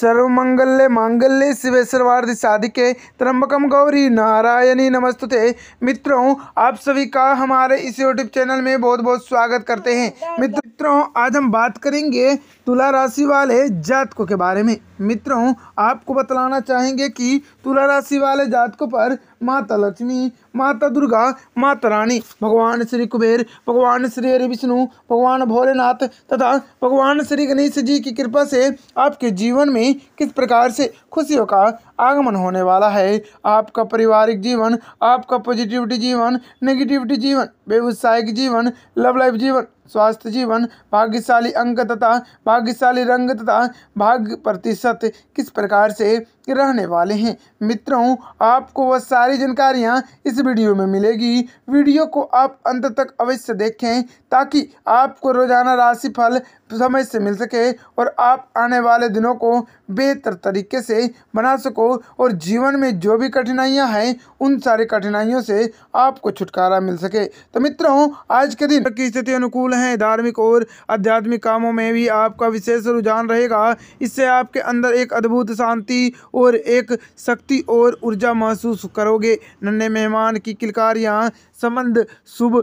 सर्व मंगल्य मांगल्य शिव सर्वार्थ साधिके त्रंबकम गौरी नारायणी नमस्तुते मित्रों आप सभी का हमारे इस यूट्यूब चैनल में बहुत बहुत स्वागत करते हैं मित्र मित्रों आज हम बात करेंगे तुला राशि वाले जातकों के बारे में मित्रों आपको बतलाना चाहेंगे कि तुला राशि वाले जातकों पर माता लक्ष्मी माता दुर्गा माता रानी भगवान श्री कुबेर भगवान श्री हरि विष्णु भगवान भोलेनाथ तथा भगवान श्री गणेश जी की कृपा से आपके जीवन में किस प्रकार से खुशियों का आगमन होने वाला है आपका पारिवारिक जीवन आपका पॉजिटिविटी जीवन नेगेटिविटी जीवन व्यवसायिक जीवन लव लाइफ जीवन स्वास्थ्य जीवन भाग्यशाली अंक तथा भाग्यशाली रंग तथा भाग्य प्रतिशत किस प्रकार से रहने वाले हैं मित्रों आपको वह सारी जानकारियाँ इस वीडियो में मिलेगी वीडियो को आप अंत तक अवश्य देखें ताकि आपको रोजाना राशि फल समय से मिल सके और आप आने वाले दिनों को बेहतर तरीके से बना सको और जीवन में जो भी कठिनाइयां हैं उन सारी कठिनाइयों से आपको छुटकारा मिल सके तो मित्रों आज के दिन की स्थिति अनुकूल है धार्मिक और आध्यात्मिक कामों में भी आपका विशेष रुझान रहेगा इससे आपके अंदर एक अद्भुत शांति और एक शक्ति और ऊर्जा महसूस करोगे नन्हे मेहमान की किलकार यहाँ संबंध शुभ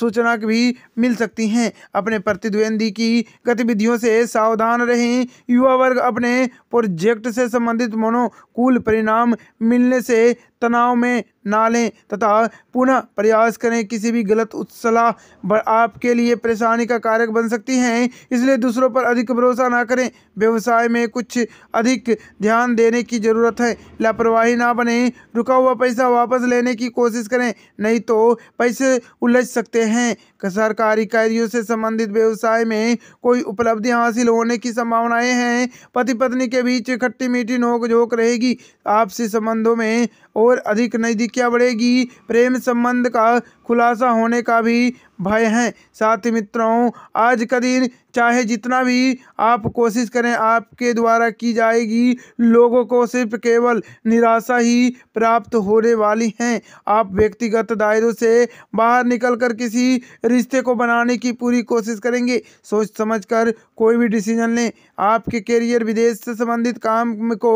सूचना भी मिल सकती हैं अपने प्रतिद्वंदी की गतिविधियों से सावधान रहें युवा वर्ग अपने प्रोजेक्ट से संबंधित मनोकूल परिणाम मिलने से तनाव में ना लें तथा पुनः प्रयास करें किसी भी गलत उत्सलाह आपके लिए परेशानी का कारक बन सकती हैं इसलिए दूसरों पर अधिक भरोसा ना करें व्यवसाय में कुछ अधिक ध्यान देने की ज़रूरत है लापरवाही ना बने रुका हुआ पैसा वापस लेने की कोशिश करें नहीं तो पैसे उलझ सकते हैं सरकारी कार्यों से संबंधित व्यवसाय में कोई उपलब्धि हासिल होने की संभावनाएं हैं पति पत्नी के बीच खट्टी मीठी नोक झोंक रहेगी आपसी संबंधों में और और अधिक नज़दीकियाँ बढ़ेगी प्रेम संबंध का खुलासा होने का भी भय हैं साथी मित्रों आज का दिन चाहे जितना भी आप कोशिश करें आपके द्वारा की जाएगी लोगों को सिर्फ केवल निराशा ही प्राप्त होने वाली हैं आप व्यक्तिगत दायरों से बाहर निकलकर किसी रिश्ते को बनाने की पूरी कोशिश करेंगे सोच समझकर कोई भी डिसीजन लें आपके करियर विदेश से संबंधित काम को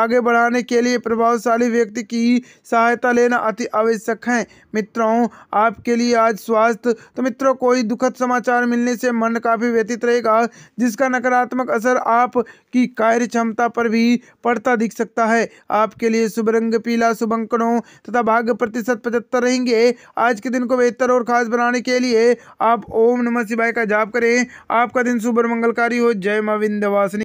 आगे बढ़ाने के लिए प्रभावशाली व्यक्ति की सहायता लेना अति आवश्यक है मित्रों आपके लिए आज स्वास्थ्य तो मित्रों कोई दुखद समाचार मिलने से मन काफ़ी व्यतीत रहेगा जिसका नकारात्मक असर आपकी कार्य क्षमता पर भी पड़ता दिख सकता है आपके लिए शुभ रंग पीला शुभ अंकनों तथा भाग्य प्रतिशत पचहत्तर रहेंगे आज के दिन को बेहतर और खास बनाने के लिए आप ओम नमः शिवाय का जाप करें आपका दिन शुभ मंगलकारी हो जय माँ विंध्यवासिनी